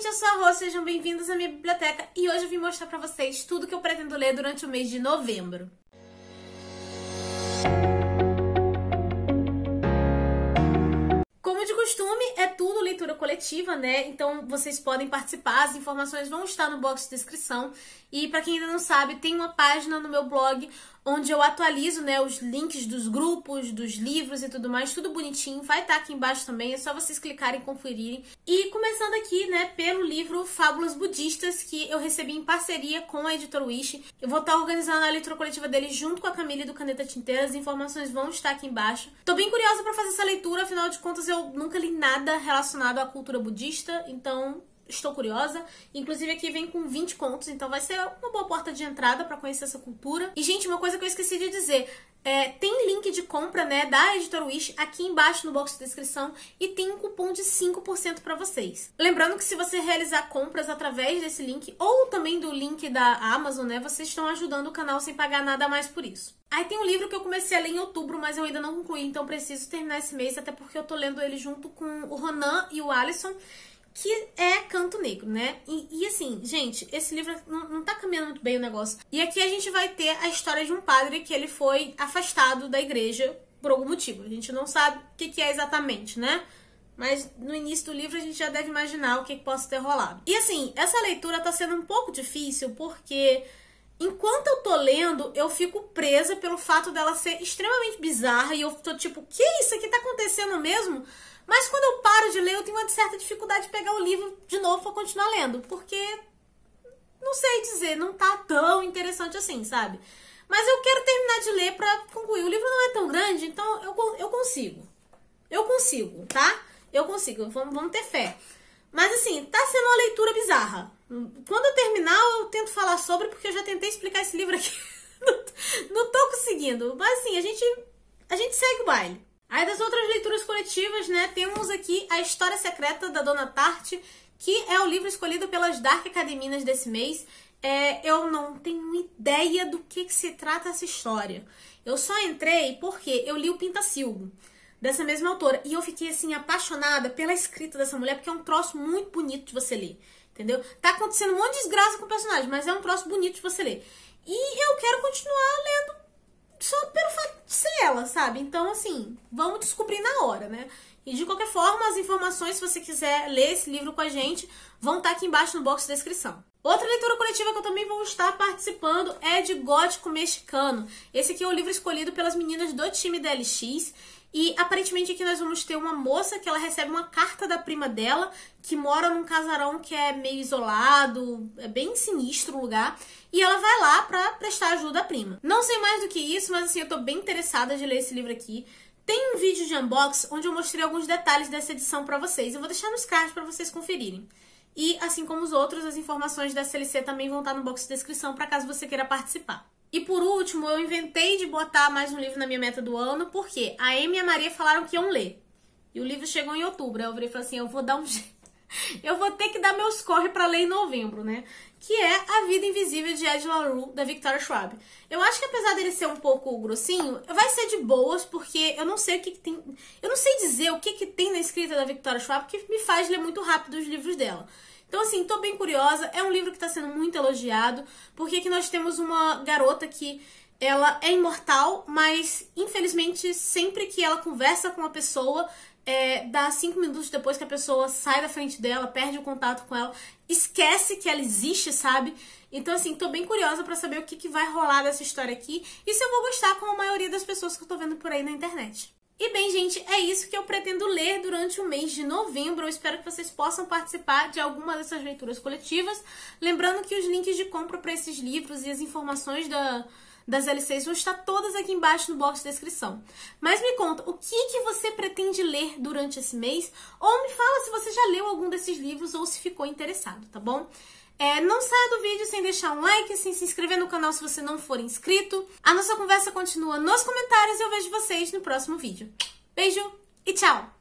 gente, eu sou a Rô, sejam bem-vindos à minha biblioteca e hoje eu vim mostrar para vocês tudo que eu pretendo ler durante o mês de novembro. Como de costume, é tudo leitura coletiva, né? Então vocês podem participar, as informações vão estar no box de descrição. E para quem ainda não sabe, tem uma página no meu blog onde eu atualizo né, os links dos grupos, dos livros e tudo mais, tudo bonitinho. Vai estar tá aqui embaixo também, é só vocês clicarem e conferirem. E começando aqui, né, pelo livro Fábulas Budistas, que eu recebi em parceria com a editora Wish. Eu vou estar tá organizando a leitura coletiva dele junto com a Camille do Caneta Tinteira, as informações vão estar aqui embaixo. Tô bem curiosa para fazer essa leitura, afinal de contas eu nunca li nada relacionado à cultura budista, então estou curiosa. Inclusive aqui vem com 20 contos, então vai ser uma boa porta de entrada para conhecer essa cultura. E gente, uma coisa que eu esqueci de dizer, é, tem link de compra, né, da Editora Wish aqui embaixo no box de descrição e tem um cupom de 5% para vocês. Lembrando que se você realizar compras através desse link ou também do link da Amazon, né, vocês estão ajudando o canal sem pagar nada mais por isso. Aí tem um livro que eu comecei a ler em outubro, mas eu ainda não concluí, então preciso terminar esse mês, até porque eu tô lendo ele junto com o Ronan e o Alisson que é canto negro, né? E, e assim, gente, esse livro não, não tá caminhando muito bem o negócio. E aqui a gente vai ter a história de um padre que ele foi afastado da igreja por algum motivo. A gente não sabe o que, que é exatamente, né? Mas no início do livro a gente já deve imaginar o que, que possa ter rolado. E assim, essa leitura tá sendo um pouco difícil porque Enquanto eu tô lendo, eu fico presa pelo fato dela ser extremamente bizarra e eu tô tipo, que isso aqui tá acontecendo mesmo? Mas quando eu paro de ler, eu tenho uma certa dificuldade de pegar o livro de novo para continuar lendo, porque não sei dizer, não tá tão interessante assim, sabe? Mas eu quero terminar de ler para concluir. O livro não é tão grande, então eu, eu consigo. Eu consigo, tá? Eu consigo, vamos, vamos ter fé. Mas assim, tá sendo uma leitura bizarra. Quando eu terminar, eu tento falar sobre, porque eu já tentei explicar esse livro aqui. não, não tô conseguindo. Mas assim, a gente, a gente segue o baile. Aí das outras leituras coletivas, né, temos aqui A História Secreta da Dona Tarte, que é o livro escolhido pelas Dark Academinas desse mês. É, eu não tenho ideia do que, que, se trata essa história. Eu só entrei porque eu li o Pinta Silgo dessa mesma autora, e eu fiquei assim apaixonada pela escrita dessa mulher, porque é um troço muito bonito de você ler. Entendeu? Tá acontecendo um monte de desgraça com o personagem, mas é um troço bonito de você ler. E eu quero continuar lendo só pelo fato de ser ela, sabe? Então, assim, vamos descobrir na hora, né? E de qualquer forma, as informações, se você quiser ler esse livro com a gente, vão estar tá aqui embaixo no box de descrição. Outra leitura coletiva que eu também vou estar participando é de Gótico Mexicano. Esse aqui é o livro escolhido pelas meninas do time da LX. E aparentemente aqui nós vamos ter uma moça que ela recebe uma carta da prima dela, que mora num casarão que é meio isolado, é bem sinistro o lugar, e ela vai lá pra prestar ajuda à prima. Não sei mais do que isso, mas assim, eu tô bem interessada de ler esse livro aqui. Tem um vídeo de unbox onde eu mostrei alguns detalhes dessa edição para vocês. Eu vou deixar nos cards para vocês conferirem. E assim como os outros, as informações da SLC também vão estar no box de descrição para caso você queira participar. E por último, eu inventei de botar mais um livro na minha meta do ano, porque a Amy e a Maria falaram que iam ler. E o livro chegou em outubro. eu virei e falei assim: eu vou dar um jeito. eu vou ter que dar meus corre para ler em novembro, né? Que é A Vida Invisível de Ed LaRue, da Victoria Schwab. Eu acho que apesar dele ser um pouco grossinho, vai ser de boas, porque eu não sei o que, que tem. Eu não sei dizer o que, que tem na escrita da Victoria Schwab que me faz ler muito rápido os livros dela. Então, assim, tô bem curiosa. É um livro que tá sendo muito elogiado, porque aqui nós temos uma garota que ela é imortal, mas infelizmente sempre que ela conversa com uma pessoa, é, dá cinco minutos depois que a pessoa sai da frente dela, perde o contato com ela, esquece que ela existe, sabe? Então, assim, tô bem curiosa para saber o que, que vai rolar dessa história aqui e se eu vou gostar como a maioria das pessoas que eu tô vendo por aí na internet. E bem, gente, é isso que eu pretendo ler durante o mês de novembro. Eu espero que vocês possam participar de alguma dessas leituras coletivas. Lembrando que os links de compra para esses livros e as informações da, das LCs vão estar todas aqui embaixo no box de descrição. Mas me conta, o que, que você pretende ler durante esse mês? Ou me fala se você já leu algum desses livros ou se ficou interessado, tá bom? É, não saia do vídeo sem deixar um like, sem se inscrever no canal se você não for inscrito. A nossa conversa continua nos comentários e eu vejo vocês no próximo vídeo. Beijo e tchau!